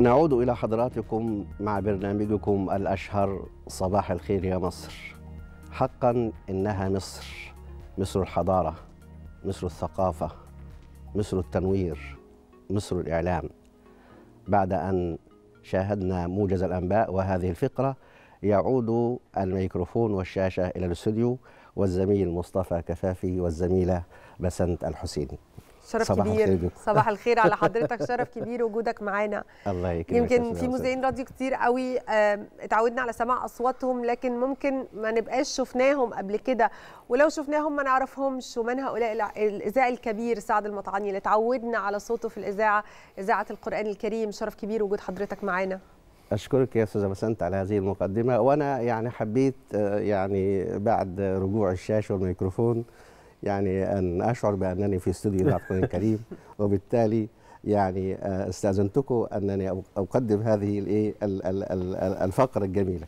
نعود إلى حضراتكم مع برنامجكم الأشهر صباح الخير يا مصر حقا إنها مصر مصر الحضارة مصر الثقافة مصر التنوير مصر الإعلام بعد أن شاهدنا موجز الأنباء وهذه الفقرة يعود الميكروفون والشاشة إلى الاستوديو والزميل مصطفى كفافي والزميلة بسنت الحسيني شرف صباح كبير الخير صباح الخير على حضرتك شرف كبير وجودك معانا الله يكرمك يمكن في مذيعين راديو كتير قوي اتعودنا على سماع اصواتهم لكن ممكن ما نبقاش شفناهم قبل كده ولو شفناهم ما نعرفهمش ومن هؤلاء الاذاعي الكبير سعد المطعني اللي اتعودنا على صوته في الاذاعه اذاعه القران الكريم شرف كبير وجود حضرتك معانا اشكرك يا استاذه مسنت على هذه المقدمه وانا يعني حبيت آه، يعني بعد رجوع الشاشه والميكروفون يعني أن أشعر بأنني في استوديو القران الكريم وبالتالي يعني آه، استأذنتكم أنني أقدم هذه الايه الفقرة الجميلة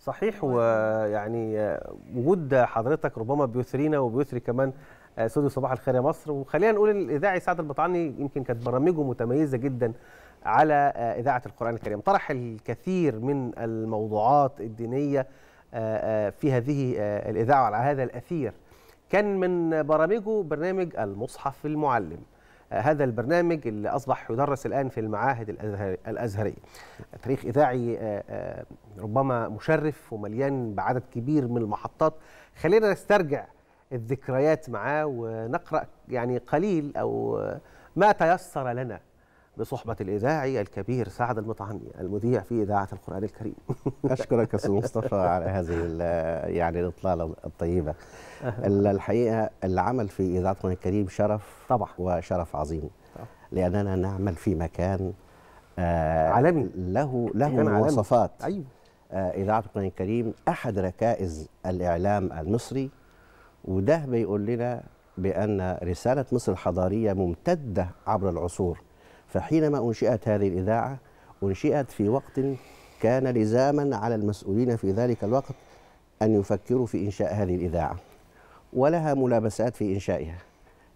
صحيح ويعني وجود آه، حضرتك ربما بيثرينا وبيثري كمان آه، استوديو صباح الخير يا مصر وخلينا نقول الاذاعي سعد البطعني يمكن كانت برامجه متميزه جدا على اذاعه القران الكريم طرح الكثير من الموضوعات الدينيه في هذه الاذاعه وعلى هذا الاثير كان من برامجه برنامج المصحف المعلم آه، هذا البرنامج اللي أصبح يدرس الآن في المعاهد الأزهرية تاريخ إذاعي آه، آه، ربما مشرف ومليان بعدد كبير من المحطات خلينا نسترجع الذكريات معاه ونقرأ يعني قليل أو ما تيسر لنا بصحبة الإذاعي الكبير سعد المطعمي المذيع في إذاعة القرآن الكريم أشكرك أستاذ مصطفى على هذه يعني الإطلالة الطيبة الحقيقة العمل في إذاعة القرآن الكريم شرف طبعا وشرف عظيم لأننا نعمل في مكان آه، عالمي له له مواصفات أيوه آه، إذاعة القرآن الكريم أحد ركائز الإعلام المصري وده بيقول لنا بأن رسالة مصر الحضارية ممتدة عبر العصور فحينما أنشئت هذه الإذاعة أنشئت في وقت كان لزاما على المسؤولين في ذلك الوقت أن يفكروا في إنشاء هذه الإذاعة ولها ملابسات في إنشائها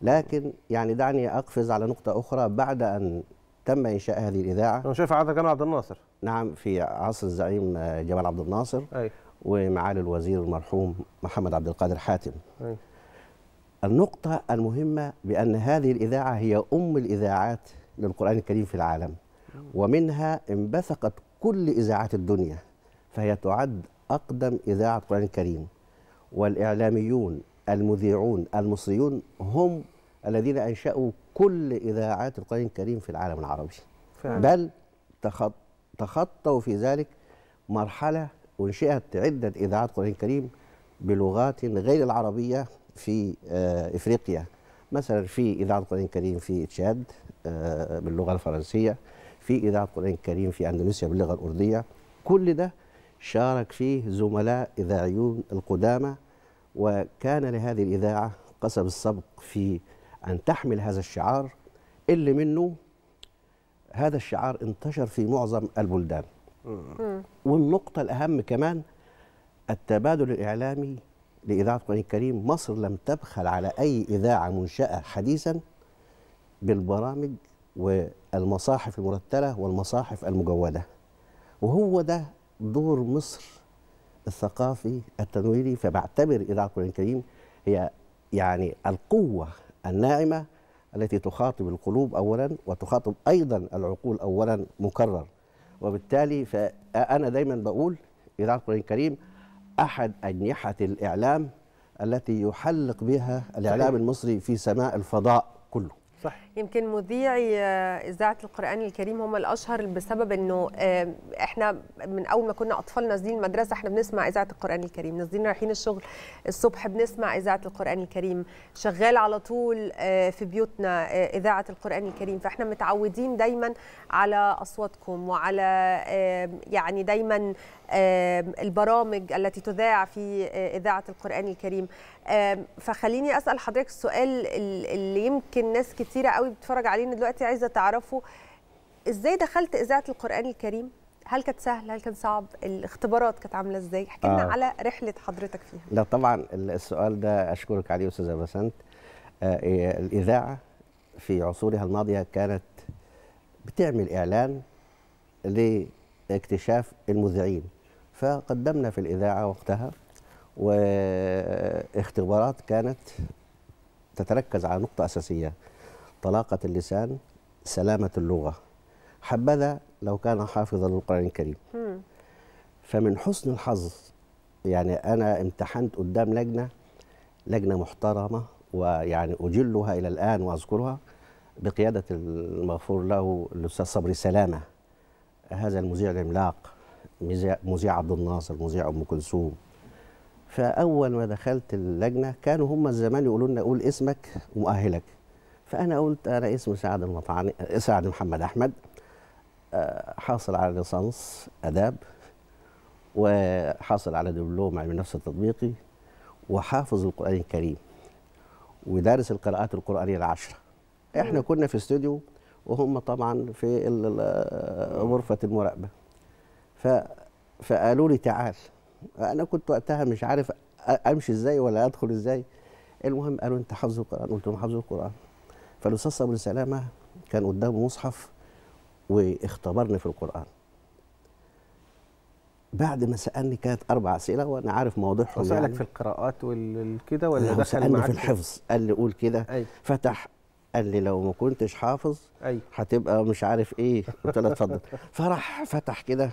لكن يعني دعني أقفز على نقطة أخرى بعد أن تم إنشاء هذه الإذاعة أنا شايف عادة جمال عبد الناصر نعم في عصر الزعيم آه، جمال عبد الناصر أي. ومعالي الوزير المرحوم محمد عبد القادر حاتم أي. النقطة المهمة بأن هذه الإذاعة هي أم الإذاعات للقرآن الكريم في العالم ومنها انبثقت كل إذاعات الدنيا فهي تعد أقدم إذاعة قرآن كريم والإعلاميون المذيعون المصريون هم الذين أنشأوا كل إذاعات القرآن الكريم في العالم العربي فعلا. بل تخطوا في ذلك مرحلة أنشئت عدة إذاعات قرآن كريم بلغات غير العربية في آه، إفريقيا مثلا في اذاعه القران الكريم في تشاد آه، باللغه الفرنسيه في اذاعه القران الكريم في اندونيسيا باللغه الارديه كل ده شارك فيه زملاء اذاعيون القدامى وكان لهذه الاذاعه قصب السبق في ان تحمل هذا الشعار اللي منه هذا الشعار انتشر في معظم البلدان والنقطه الاهم كمان التبادل الاعلامي لإذاعة القرآن الكريم مصر لم تبخل على أي إذاعة منشأة حديثا بالبرامج والمصاحف المرتلة والمصاحف المجودة وهو ده دور مصر الثقافي التنويري فبعتبر إذاعة القرآن الكريم هي يعني القوة الناعمة التي تخاطب القلوب أولا وتخاطب أيضا العقول أولا مكرر وبالتالي فأنا دايما بقول إذاعة القرآن الكريم أحد أجنحة الإعلام التي يحلق بها الإعلام صحيح. المصري في سماء الفضاء كله صح يمكن مذيعي آه، اذاعه القران الكريم هم الاشهر بسبب انه آه، احنا من اول ما كنا اطفال نازلين المدرسه احنا بنسمع اذاعه القران الكريم نازلين رايحين الشغل الصبح بنسمع اذاعه القران الكريم شغال على طول آه، في بيوتنا اذاعه القران الكريم فاحنا متعودين دايما على اصواتكم وعلى يعني دايما البرامج التي تذاع في اذاعه القران الكريم فخليني اسال حضرتك السؤال اللي يمكن ناس كتيره قوي بتتفرج علينا دلوقتي عايزه تعرفوا ازاي دخلت اذاعه القران الكريم هل كانت سهله هل كان صعب الاختبارات كانت عامله ازاي احكي لنا آه. على رحله حضرتك فيها لا طبعا السؤال ده اشكرك عليه استاذه بسنت آه إيه، الاذاعه في عصورها الماضيه كانت بتعمل اعلان لاكتشاف المذيعين فقدمنا في الاذاعه وقتها واختبارات كانت تتركز على نقطه اساسيه طلاقة اللسان سلامة اللغة حبذا لو كان حافظا للقرآن الكريم فمن حسن الحظ يعني أنا امتحنت قدام لجنة لجنة محترمة ويعني أجلها إلى الآن وأذكرها بقيادة المغفور له الأستاذ صبري سلامة هذا المذيع العملاق مذيع عبد الناصر مذيع أم كلثوم فأول ما دخلت اللجنة كانوا هم الزمان يقولوا لنا قول اسمك ومؤهلك فانا قلت انا اسمي سعد المطعني سعد محمد احمد آه، حاصل على ليسانس اداب وحاصل على دبلوم علم النفس التطبيقي وحافظ القران الكريم ودارس القراءات القرانيه العشره احنا كنا في استوديو وهم طبعا في غرفه المراقبه ف فقالوا لي تعال انا كنت وقتها مش عارف امشي ازاي ولا ادخل ازاي المهم قالوا انت حافظ القران قلت لهم حافظ القران فالاستاذ ابو سلامه كان قدامه مصحف واختبرني في القران بعد ما سالني كانت اربع اسئله وانا عارف مواضيعهم سالك يعني. في القراءات والكده ولا دخل سالني في الحفظ قال لي قول كده فتح قال لي لو ما كنتش حافظ ايوه هتبقى مش عارف ايه قلت له اتفضل فراح فتح كده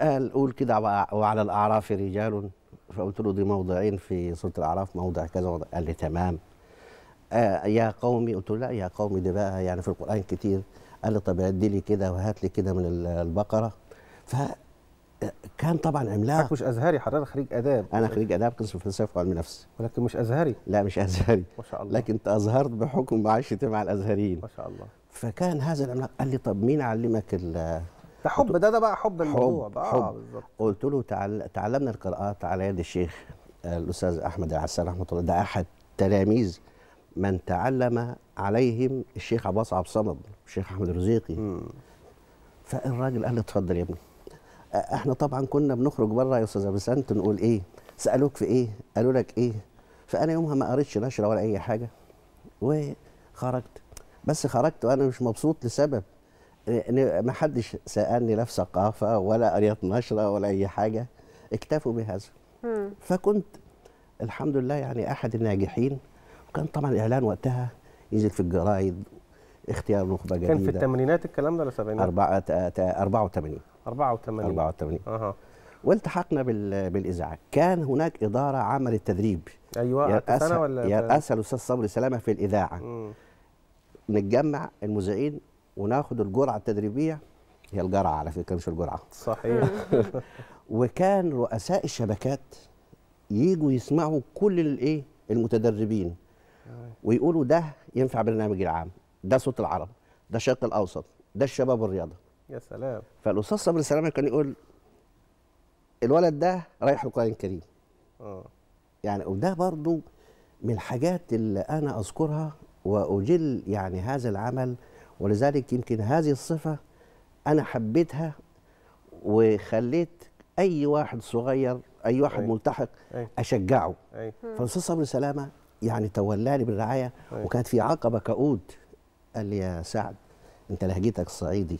قال قول كده وعلى الاعراف رجال فقلت له دي موضعين في سوره الاعراف موضع كذا وضع. قال لي تمام آه يا قومي قلت له لا يا قومي دي بقى يعني في القران كتير قال لي طب ادي لي كده وهات لي كده من البقره ف آه، كان طبعا عملاق مش ازهري حضرتك خريج اداب انا خريج اداب قسم فلسفه وعلم نفس ولكن مش ازهري لا مش ازهري ما شاء الله لكن تازهرت بحكم معاشرتي مع الازهريين ما شاء الله فكان هذا العملاق قال لي طب مين علمك ال ده حب ده ده بقى حب الموضوع بقى حب. آه، بالظبط قلت له تعل... تعلمنا القراءات على يد الشيخ آه، الاستاذ احمد العسل رحمه الله ده احد تلاميذ من تعلم عليهم الشيخ عباس عبد الصمد الشيخ احمد رزيقي فالراجل قال لي اتفضل يا ابني احنا طبعا كنا بنخرج بره يا استاذ بسنت نقول ايه سالوك في ايه قالوا لك ايه فانا يومها ما قريتش نشره ولا اي حاجه وخرجت بس خرجت وانا مش مبسوط لسبب ان ما حدش سالني لا في ثقافه ولا قريت نشره ولا اي حاجه اكتفوا بهذا فكنت الحمد لله يعني احد الناجحين وكان طبعا الاعلان وقتها ينزل في الجرايد اختيار نخبه جديده كان في الثمانينات الكلام ده ولا السبعينات؟ 84 84 84 اها والتحقنا بالاذاعه كان هناك اداره عمل التدريب ايوه يرأسها ولا يرأسها الاستاذ صبري سلامه في الاذاعه مم. نتجمع المذيعين وناخد الجرعه التدريبيه هي الجرعه على فكره مش الجرعه صحيح وكان رؤساء الشبكات يجوا يسمعوا كل الايه المتدربين ويقولوا ده ينفع برنامج العام ده صوت العرب ده الشرق الاوسط ده الشباب والرياضه يا سلام فالاستاذ صبري سلامه كان يقول الولد ده رايح القران الكريم اه يعني وده برضو من الحاجات اللي انا اذكرها واجل يعني هذا العمل ولذلك يمكن هذه الصفه انا حبيتها وخليت اي واحد صغير اي واحد أي. ملتحق أي. اشجعه فالاستاذ صبري سلامه يعني تولاني بالرعايه أيه. وكانت في عقبه كؤود قال لي يا سعد انت لهجتك صعيدي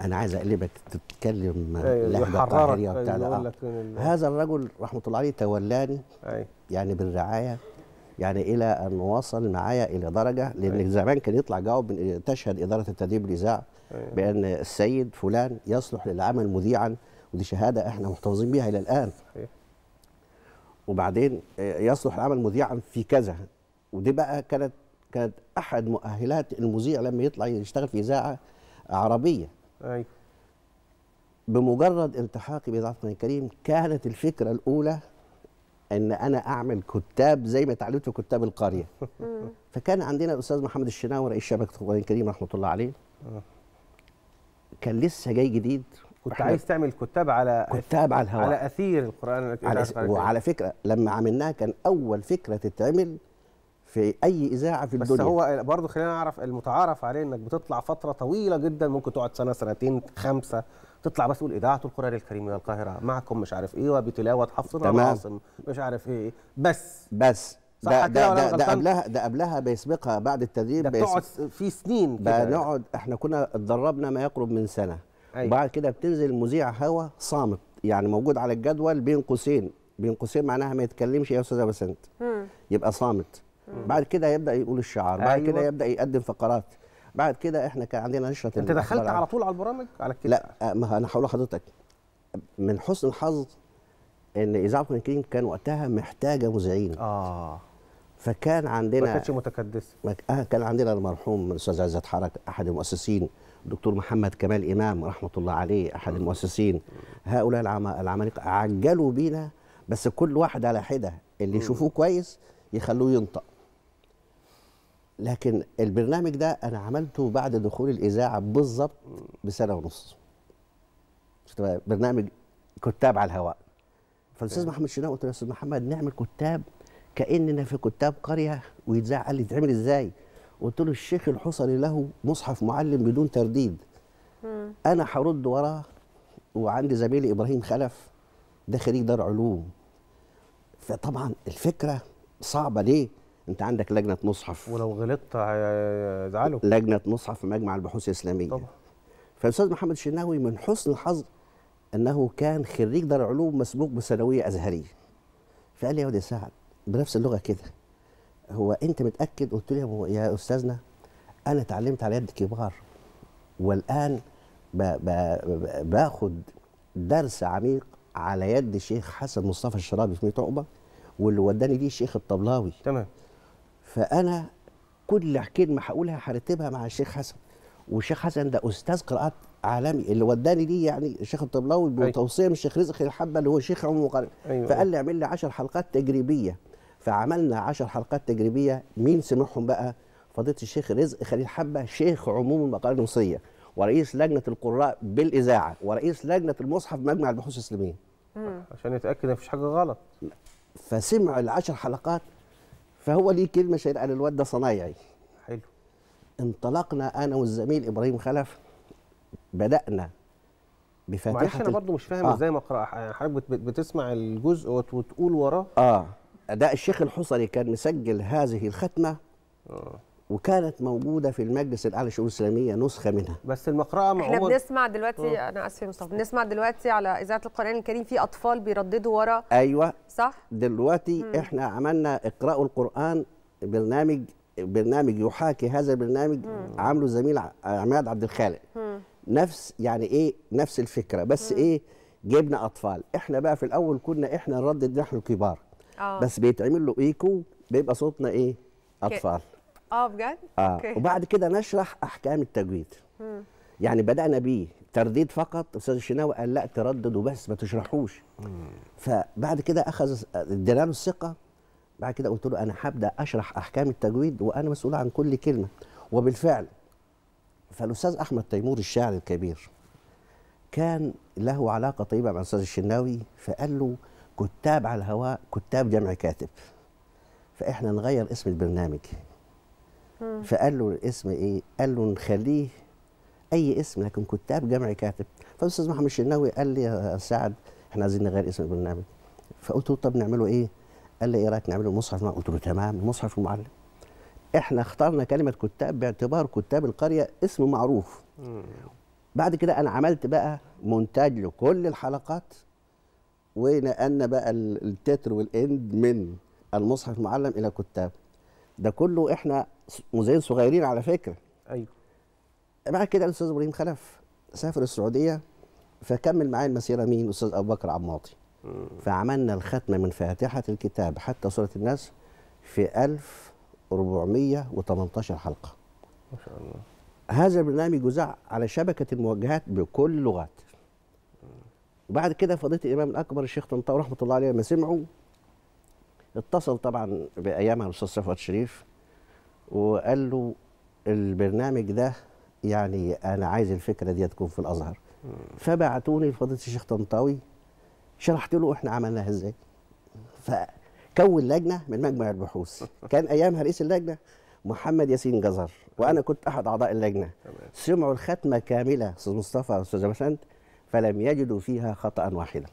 انا عايز اقلبك تتكلم أيوة لهجه قاهريه وبتاع آه. هذا الرجل رحمه الله عليه تولاني أيوة. يعني بالرعايه يعني الى ان وصل معايا الى درجه لان أيوة. زمان كان يطلع جواب تشهد اداره التدريب الاذاعه أيوة. بان السيد فلان يصلح للعمل مذيعا ودي شهاده احنا محتفظين بها الى الان أيوة. وبعدين يصلح العمل مذيعا في كذا ودي بقى كانت كانت احد مؤهلات المذيع لما يطلع يشتغل في اذاعه عربيه ايوه بمجرد التحاقي باذاعه القران الكريم كانت الفكره الاولى ان انا اعمل كتاب زي ما اتعلمت في كتاب القريه فكان عندنا الاستاذ محمد الشناوي رئيس شبكه القران الكريم رحمه الله عليه آه. كان لسه جاي جديد كنت عايز تعمل كتاب على كتاب على الهواء على اثير القران على س... وعلى فكره لما عملناها كان اول فكره تتعمل في اي اذاعه في بس الدنيا بس هو برضه خلينا نعرف المتعارف عليه انك بتطلع فتره طويله جدا ممكن تقعد سنه سنتين خمسه تطلع بس تقول اذاعه القران الكريم من القاهره معكم مش عارف ايه وبتلاوه حفصنا العاصم مش عارف ايه بس بس ده ده ده, ده قبلها ده قبلها بيسبقها بعد التدريب ده بتقعد في سنين بنقعد احنا كنا اتدربنا ما يقرب من سنه أيوة. بعد كده بتنزل مذيع هواء صامت يعني موجود على الجدول بين قوسين بين قوسين معناها ما يتكلمش يا استاذه بسنت يبقى صامت مم. بعد كده يبدا يقول الشعار بعد أيوة. كده يبدا يقدم فقرات بعد كده احنا كان عندنا نشره انت دخلت على طول على البرامج على كده لا آه، ما انا هقول لحضرتك من حسن الحظ ان اذاعه قران الكريم كان وقتها محتاجه مذيعين اه فكان عندنا ما كانتش متكدسه آه، كان عندنا المرحوم الاستاذ عزت حرك احد المؤسسين الدكتور محمد كمال إمام رحمة الله عليه أحد آه. المؤسسين هؤلاء العمالقة عجلوا بينا بس كل واحد على حدة اللي يشوفوه كويس يخلوه ينطق لكن البرنامج ده أنا عملته بعد دخول الإذاعة بالظبط بسنة ونص برنامج كتاب على الهواء فالاستاذ محمد شناوي قلت له يا استاذ محمد نعمل كتاب كاننا في كتاب قريه ويتذاع قال لي يتعمل ازاي؟ قلت له الشيخ الحصري له مصحف معلم بدون ترديد مم. انا هرد وراه وعندي زميلي ابراهيم خلف ده خريج دار علوم فطبعا الفكره صعبه ليه انت عندك لجنه مصحف ولو غلطت ازعله لجنه مصحف في مجمع البحوث الاسلاميه طبعا فالاستاذ محمد الشناوي من حسن الحظ انه كان خريج دار علوم مسبوق بثانويه ازهريه فقال لي يا واد سعد بنفس اللغه كده هو انت متاكد قلت له يا استاذنا انا اتعلمت على يد كبار والان باخد درس عميق على يد الشيخ حسن مصطفى الشرابي في ميت عقبه واللي وداني ليه الشيخ الطبلاوي تمام فانا كل كلمه هقولها هرتبها مع الشيخ حسن والشيخ حسن ده استاذ قراءات عالمي اللي وداني ليه يعني الشيخ الطبلاوي أيوه. بتوصيه من الشيخ رزق الحبه اللي هو شيخ علوم أيوة. فقال أيوه. لي اعمل لي 10 حلقات تجريبيه فعملنا 10 حلقات تجريبيه مين سمعهم بقى فضيله الشيخ رزق خليل حبه شيخ عموم المقالات النصيه ورئيس لجنه القراء بالاذاعه ورئيس لجنه المصحف مجمع البحوث الاسلاميه عشان يتاكد ان مفيش حاجه غلط فسمع العشر حلقات فهو ليه كلمه شايل قال الواد ده صنايعي حلو انطلقنا انا والزميل ابراهيم خلف بدانا بفاتحه معلش انا برضو مش فاهم آه. ازاي آه. اقرا يعني حضرتك بتسمع الجزء وتقول وراه اه اداء الشيخ الحصري كان مسجل هذه الختمه آه. وكانت موجوده في المجلس الاعلى للشؤون الاسلاميه نسخه منها بس المقرأه معمول احنا بنسمع دلوقتي أوه. انا اسف يا مصطفى بنسمع دلوقتي على اذاعه القران الكريم في اطفال بيرددوا ورا ايوه صح دلوقتي مم. احنا عملنا اقراء القران برنامج برنامج يحاكي هذا البرنامج مم. عامله زميل عماد عبد الخالق نفس يعني ايه نفس الفكره بس مم. ايه جبنا اطفال احنا بقى في الاول كنا احنا نردد نحن الكبار أوه. بس بيتعمل له ايكو بيبقى صوتنا ايه اطفال اه بجد اه أوكي. وبعد كده نشرح احكام التجويد يعني بدانا بيه ترديد فقط استاذ الشناوي قال لا تردد وبس ما تشرحوش فبعد كده اخذ ادينا الثقه بعد كده قلت له انا هبدا اشرح احكام التجويد وانا مسؤول عن كل كلمه وبالفعل فالاستاذ احمد تيمور الشاعر الكبير كان له علاقه طيبه مع الاستاذ الشناوي فقال له كتاب على الهواء كتاب جمع كاتب فاحنا نغير اسم البرنامج فقال له الاسم ايه قال له نخليه اي اسم لكن كتاب جمع كاتب فالاستاذ محمد الشناوي قال لي يا سعد احنا عايزين نغير اسم البرنامج فقلت له طب نعمله ايه قال لي ايه رايك نعمله مصحف قلت له تمام مصحف المعلم احنا اخترنا كلمه كتاب باعتبار كتاب القريه اسم معروف بعد كده انا عملت بقى مونتاج لكل الحلقات ونقلنا بقى التتر والاند من المصحف المعلم الى كتاب ده كله احنا مذيعين صغيرين على فكره ايوه بعد كده الاستاذ ابراهيم خلف سافر السعوديه فكمل معايا المسيره مين الاستاذ ابو بكر عماطي فعملنا الختمه من فاتحه الكتاب حتى سوره الناس في 1418 حلقه ما شاء الله هذا البرنامج يذاع على شبكه الموجهات بكل لغات وبعد كده فضيله الامام الاكبر الشيخ طنطاوي رحمه الله عليه لما سمعوا اتصل طبعا بايامها الاستاذ صفوت شريف وقال له البرنامج ده يعني انا عايز الفكره دي تكون في الازهر فبعتوني لفضيله الشيخ طنطاوي شرحت له احنا عملناها ازاي فكون لجنه من مجمع البحوث كان ايامها رئيس اللجنه محمد ياسين جزر وانا كنت احد اعضاء اللجنه سمعوا الختمه كامله استاذ مصطفى استاذ بشنت فلم يجدوا فيها خطأ واحدا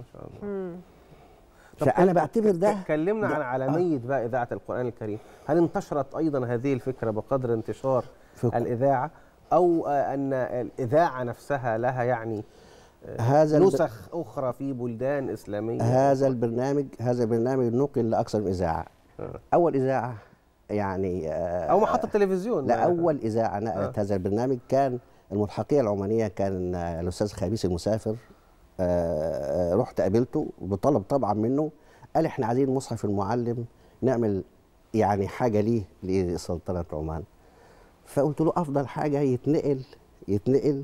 فأنا بعتبر ده تكلمنا عن آه. عالمية بقى إذاعة القرآن الكريم هل انتشرت أيضا هذه الفكرة بقدر انتشار الإذاعة أو آه، أن الإذاعة نفسها لها يعني آه، هذا نسخ أخرى في بلدان إسلامية هذا البرنامج هذا البرنامج نقل لأكثر من إذاعة أول إذاعة يعني أو محطة تلفزيون لا أول إذاعة نقلت هذا البرنامج كان الملحقيه العمانيه كان الاستاذ خميس المسافر آه، آه، رحت قابلته بطلب طبعا منه قال احنا عايزين مصحف المعلم نعمل يعني حاجه ليه لسلطنه عمان فقلت له افضل حاجه يتنقل يتنقل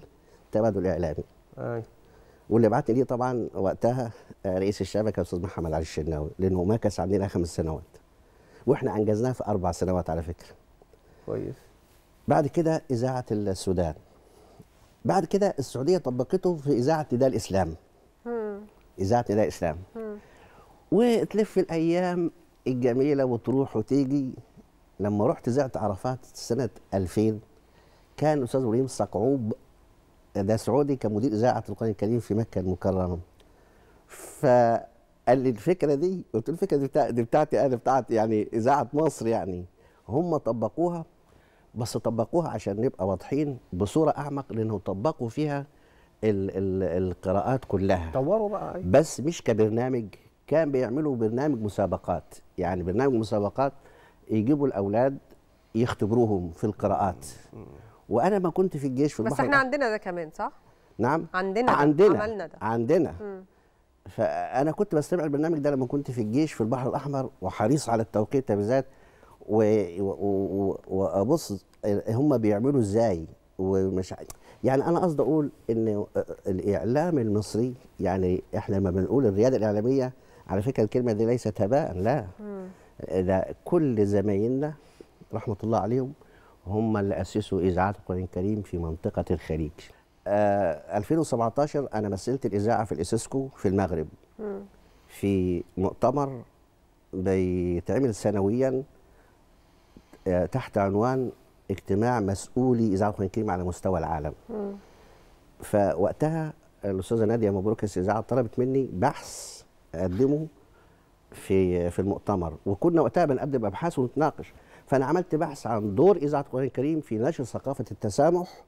تبادل اعلامي واللي بعتني ليه طبعا وقتها آه، رئيس الشبكه الاستاذ محمد علي الشناوي لانه ماكس عندنا خمس سنوات واحنا انجزناه في اربع سنوات على فكره كويس بعد كده اذاعه السودان بعد كده السعوديه طبقته في اذاعه نداء الاسلام اذاعه نداء الاسلام وتلف الايام الجميله وتروح وتيجي لما رحت إذاعة عرفات سنه 2000 كان الاستاذ ابراهيم صقعوب ده سعودي كمدير اذاعه القران الكريم في مكه المكرمه فقال لي الفكره دي قلت له الفكره دي, دي بتاعتي انا بتاعت يعني اذاعه مصر يعني هم طبقوها بس طبقوها عشان نبقى واضحين بصوره اعمق لانه طبقوا فيها الـ الـ القراءات كلها طوروا بقى أي. أيوة. بس مش كبرنامج كان بيعملوا برنامج مسابقات يعني برنامج مسابقات يجيبوا الاولاد يختبروهم في القراءات وانا ما كنت في الجيش في البحر بس احنا الأحضر. عندنا ده كمان صح نعم عندنا عندنا ده. عملنا ده عندنا فانا كنت بستمع البرنامج ده لما كنت في الجيش في البحر الاحمر وحريص على التوقيت بالذات وابص هم بيعملوا ازاي ومش يعني انا قصدي اقول ان الاعلام المصري يعني احنا لما بنقول الرياده الاعلاميه على فكره الكلمه دي ليست هباء لا ده كل زمايلنا رحمه الله عليهم هم اللي اسسوا اذاعه القران الكريم في منطقه الخليج آه 2017 انا مثلت الاذاعه في الاسيسكو في المغرب في مؤتمر بيتعمل سنويا تحت عنوان اجتماع مسؤولي اذاعه القران الكريم على مستوى العالم. فوقتها الاستاذه ناديه مبروك الاذاعه طلبت مني بحث اقدمه في في المؤتمر وكنا وقتها بنقدم ابحاث ونتناقش فانا عملت بحث عن دور اذاعه القران الكريم في نشر ثقافه التسامح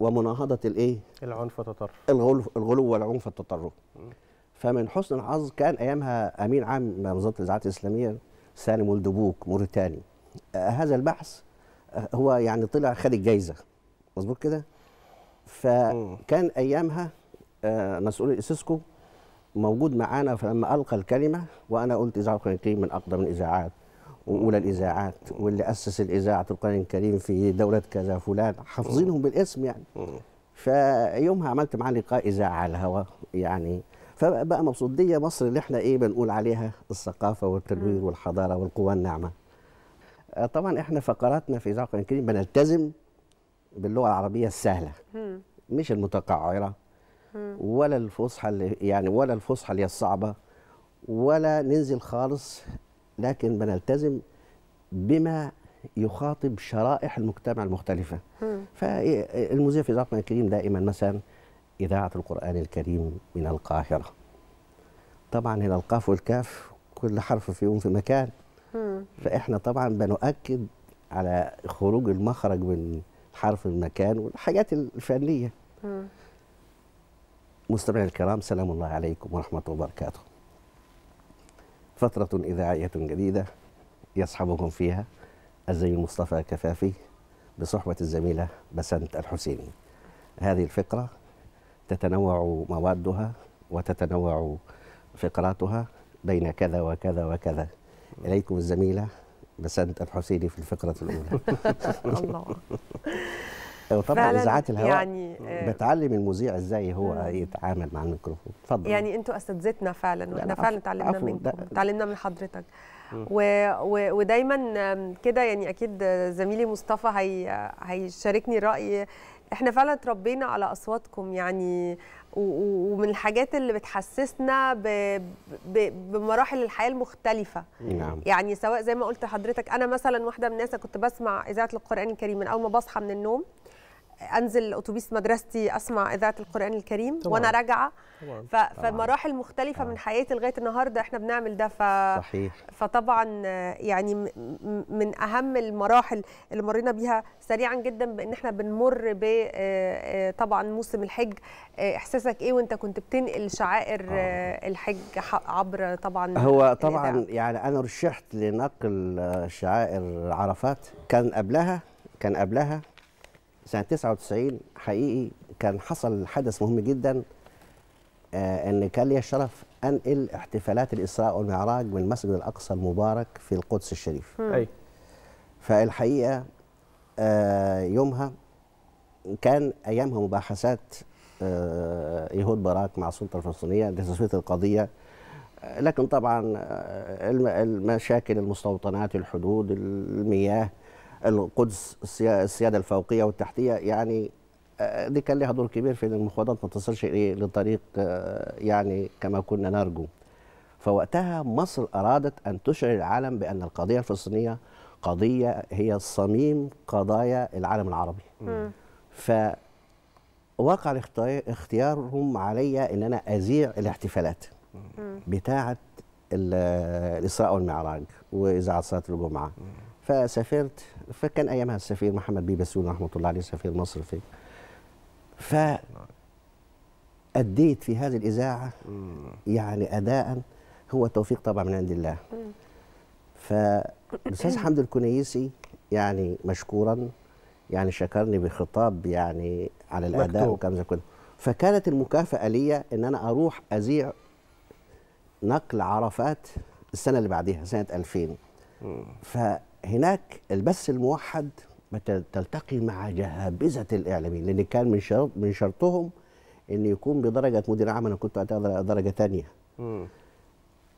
ومناهضه الايه؟ العنف والتطرف الغلو, الغلو والعنف والتطرف فمن حسن الحظ كان ايامها امين عام منظمه الاذاعات الاسلاميه سالم الدبوك موريتاني هذا البحث هو يعني طلع خد الجايزه مظبوط كده فكان ايامها آه، مسؤول الاسيسكو موجود معانا فلما القى الكلمه وانا قلت اذاعه القران الكريم من اقدم الاذاعات واولى الاذاعات واللي اسس الاذاعه القران الكريم في دوله كذا فلان حافظينهم بالاسم يعني فيومها عملت معاه لقاء اذاعه على الهواء يعني فبقى مبسوط دي مصر اللي احنا ايه بنقول عليها الثقافه والتنوير والحضاره والقوى الناعمه آه، طبعا احنا فقراتنا في اذاعه القران الكريم بنلتزم باللغه العربيه السهله مم. مش المتقعره مم. ولا الفصحى اللي يعني ولا الفصحى اللي هي الصعبه ولا ننزل خالص لكن بنلتزم بما يخاطب شرائح المجتمع المختلفه فالمذيع إيه، إيه، في اذاعه القران الكريم دائما مثلا اذاعه القران الكريم من القاهره طبعا هنا القاف والكاف كل حرف فيهم في مكان فاحنا طبعا بنؤكد على خروج المخرج من حرف المكان والحاجات الفنيه مستمعينا الكرام سلام الله عليكم ورحمه الله وبركاته فتره اذاعيه جديده يصحبكم فيها الزميل مصطفى كفافي بصحبه الزميله بسنت الحسيني هذه الفقره تتنوع موادها وتتنوع فقراتها بين كذا وكذا وكذا اليكم الزميله بسنت الحسيني في الفقره الاولى الله طبعا اذاعات الهواء يعني آه، بتعلم المذيع ازاي هو يتعامل مع الميكروفون اتفضل يعني انتوا اساتذتنا فعلا واحنا فعلا تعلمنا منكم تعلمنا من حضرتك و... و... ودايما كده يعني اكيد زميلي مصطفى هي... هيشاركني راي احنا فعلا اتربينا على اصواتكم يعني ومن الحاجات اللي بتحسسنا ب... ب... بمراحل الحياه المختلفه نعم. يعني سواء زي ما قلت لحضرتك انا مثلا واحده من الناس كنت بسمع اذاعه القران الكريم من اول ما بصحى من النوم انزل اتوبيس مدرستي اسمع اذاعه القران الكريم طبعا. وانا راجعه فمراحل مختلفه آه. من حياتي لغايه النهارده احنا بنعمل ده ف... صحيح. فطبعا يعني من اهم المراحل اللي مرينا بيها سريعا جدا بان احنا بنمر ب آه، آه، طبعا موسم الحج آه، احساسك ايه وانت كنت بتنقل شعائر آه. الحج عبر طبعا هو طبعا ده. يعني انا رشحت لنقل شعائر عرفات كان قبلها كان قبلها سنه 99 حقيقي كان حصل حدث مهم جدا آه ان كان لي الشرف انقل احتفالات الاسراء والمعراج من المسجد الاقصى المبارك في القدس الشريف. ايوه فالحقيقه آه يومها كان ايامها مباحثات آه يهود باراك مع السلطه الفلسطينيه لتسويه القضيه آه، لكن طبعا آه، المشاكل المستوطنات الحدود المياه القدس السياده الفوقيه والتحتيه يعني آه، دي كان ليها دور كبير في ان المخابرات ما تصلش ايه لطريق آه، يعني كما كنا نرجو فوقتها مصر ارادت ان تشعر العالم بان القضيه الفلسطينيه قضيه هي صميم قضايا العالم العربي وقع اختيارهم عليا ان انا اذيع الاحتفالات بتاعه الاسراء والمعراج واذاعه صلاه الجمعه فسافرت فكان ايامها السفير محمد بيبسون رحمه الله عليه سفير مصر في ف اديت في هذه الاذاعه يعني اداء هو توفيق طبعا من عند الله فالاستاذ حمد الكنيسي يعني مشكورا يعني شكرني بخطاب يعني على الاداء وكلام زي كده فكانت المكافاه لي ان انا اروح اذيع نقل عرفات السنه اللي بعديها سنه 2000 ف هناك البث الموحد تلتقي مع جهابذه الاعلاميين لان كان من شرط من شرطهم ان يكون بدرجه مدير عام انا كنت وقتها درجه ثانيه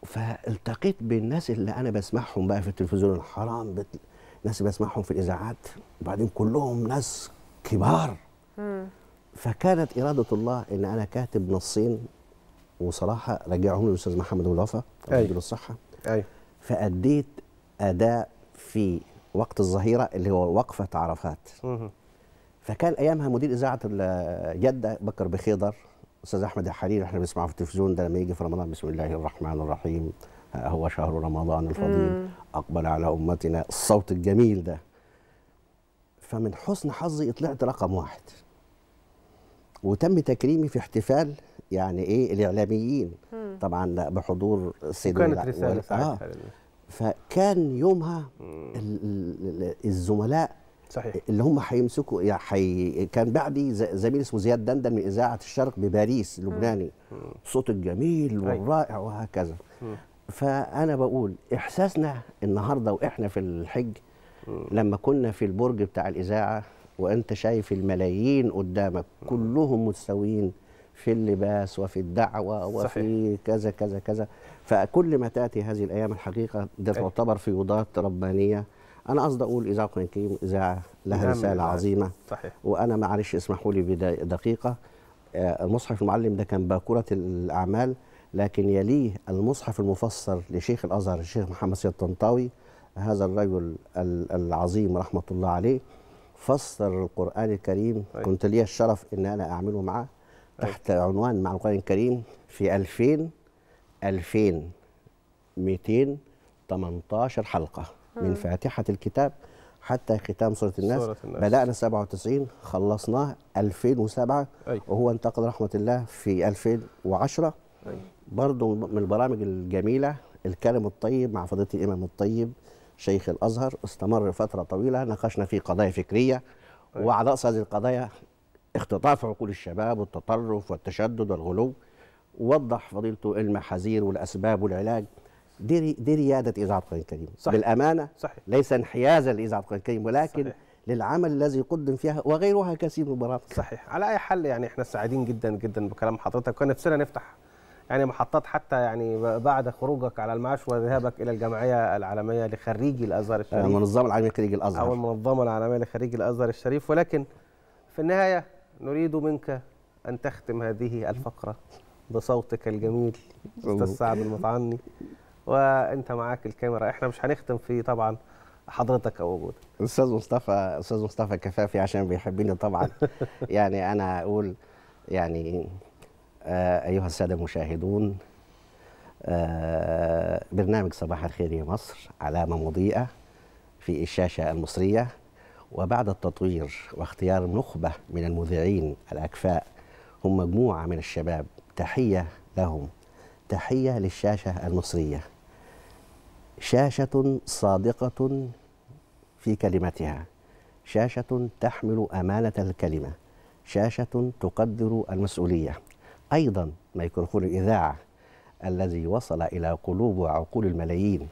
فالتقيت بالناس اللي انا بسمعهم بقى في التلفزيون الحرام بت... ناس اللي بسمعهم في الاذاعات وبعدين كلهم ناس كبار مم. فكانت اراده الله ان انا كاتب نصين وصراحه رجعهم للاستاذ محمد الوفا أيوة. الصحه ايوه فاديت اداء في وقت الظهيره اللي هو وقفه عرفات فكان ايامها مدير اذاعه جده بكر بخيضر استاذ احمد الحريري احنا بنسمعه في التلفزيون ده لما يجي في رمضان بسم الله الرحمن الرحيم هو شهر رمضان الفضيل اقبل على امتنا الصوت الجميل ده فمن حسن حظي طلعت رقم واحد وتم تكريمي في احتفال يعني ايه الاعلاميين طبعا بحضور السيد وكانت رساله آه. فكان يومها الزملاء صحيح اللي هم هيمسكوا يعني حي... كان بعدي زميل اسمه زياد دندن من اذاعه الشرق بباريس لبناني صوت الجميل أيوة. والرائع وهكذا فانا بقول احساسنا النهارده واحنا في الحج لما كنا في البرج بتاع الاذاعه وانت شايف الملايين قدامك كلهم متساويين في اللباس وفي الدعوة وفي صحيح. كذا كذا كذا فكل ما تأتي هذه الأيام الحقيقة ده تعتبر فيوضات ربانية أنا قصدي أقول إذاعة قرآن كريم إذاعة لها نعم، رسالة نعم. عظيمة صحيح. وأنا معلش اسمحوا لي بدقيقة آه، المصحف المعلم ده كان باكورة الأعمال لكن يليه المصحف المفسر لشيخ الأزهر الشيخ محمد سيد الطنطاوي هذا الرجل العظيم رحمة الله عليه فسر القرآن الكريم كنت لي الشرف إن أنا أعمله معاه طيب. تحت عنوان مع القرآن الكريم في 2000 2218 حلقة من آه. فاتحة الكتاب حتى ختام سورة الناس, سورة الناس. بدأنا 97 خلصناه 2007 أي. وهو انتقل رحمة الله في 2010 أي. برضو من البرامج الجميلة الكلم الطيب مع فضيلة الإمام الطيب شيخ الأزهر استمر فترة طويلة ناقشنا فيه قضايا فكرية أي. وعلى رأس هذه القضايا اختطاف عقول الشباب والتطرف والتشدد والغلو وضح فضيلته المحاذير والاسباب والعلاج دي دي رياده اذاعه القران الكريم صحيح. بالامانه صحيح. ليس انحيازا لاذاعه القران الكريم ولكن صحيح. للعمل الذي قدم فيها وغيرها كثير من المرافق صحيح على اي حال يعني احنا سعيدين جدا جدا بكلام حضرتك كان نفسنا نفتح يعني محطات حتى يعني بعد خروجك على المعاش وذهابك الى الجمعيه العالميه لخريجي الازهر الشريف المنظمه العالميه لخريجي الازهر او المنظمه العالميه لخريجي الازهر الشريف ولكن في النهايه نريد منك أن تختم هذه الفقرة بصوتك الجميل أستاذ سعد المطعني وأنت معاك الكاميرا إحنا مش هنختم في طبعا حضرتك او وجودك استاذ مصطفى استاذ مصطفى كفافي عشان بيحبني طبعا يعني انا اقول يعني آه، ايها الساده المشاهدون آه، برنامج صباح الخير يا مصر علامه مضيئه في الشاشه المصريه وبعد التطوير واختيار نخبة من المذيعين الأكفاء هم مجموعة من الشباب تحية لهم تحية للشاشة المصرية شاشة صادقة في كلمتها شاشة تحمل أمانة الكلمة شاشة تقدر المسؤولية أيضا ميكروفون الإذاعة الذي وصل إلى قلوب وعقول الملايين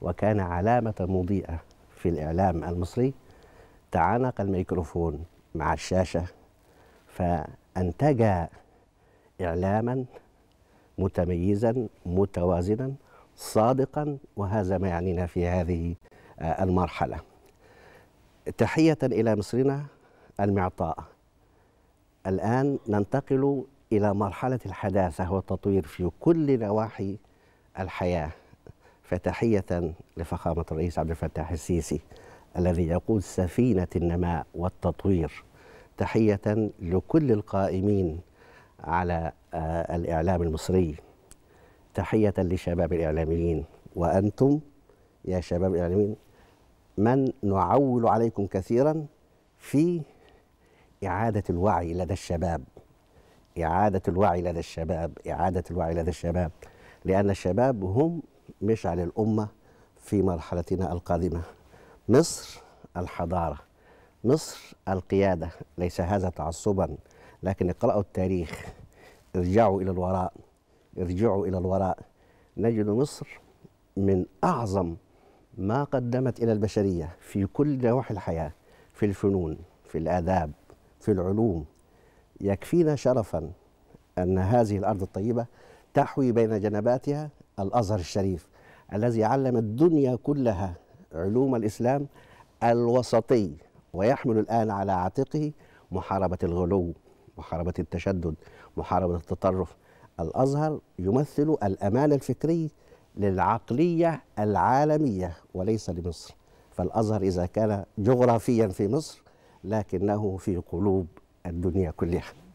وكان علامة مضيئة في الإعلام المصري تعانق الميكروفون مع الشاشة فأنتج إعلاما متميزا متوازنا صادقا وهذا ما يعنينا في هذه آه، المرحلة تحية إلى مصرنا المعطاء الآن ننتقل إلى مرحلة الحداثة والتطوير في كل نواحي الحياة فتحية لفخامة الرئيس عبد الفتاح السيسي الذي يقود سفينة النماء والتطوير تحية لكل القائمين على آه، الإعلام المصري تحية لشباب الإعلاميين وأنتم يا شباب الإعلاميين من نعول عليكم كثيرا في إعادة الوعي لدى الشباب إعادة الوعي لدى الشباب إعادة الوعي لدى الشباب لأن الشباب هم مشعل الأمة في مرحلتنا القادمة مصر الحضارة مصر القيادة ليس هذا تعصبا لكن اقرأوا التاريخ ارجعوا إلى الوراء ارجعوا إلى الوراء نجد مصر من أعظم ما قدمت إلى البشرية في كل نواحي الحياة في الفنون في الآداب في العلوم يكفينا شرفا أن هذه الأرض الطيبة تحوي بين جنباتها الأزهر الشريف الذي علم الدنيا كلها علوم الإسلام الوسطي ويحمل الآن على عاتقه محاربة الغلو محاربة التشدد محاربة التطرف الأزهر يمثل الأمان الفكري للعقلية العالمية وليس لمصر فالأزهر إذا كان جغرافيا في مصر لكنه في قلوب الدنيا كلها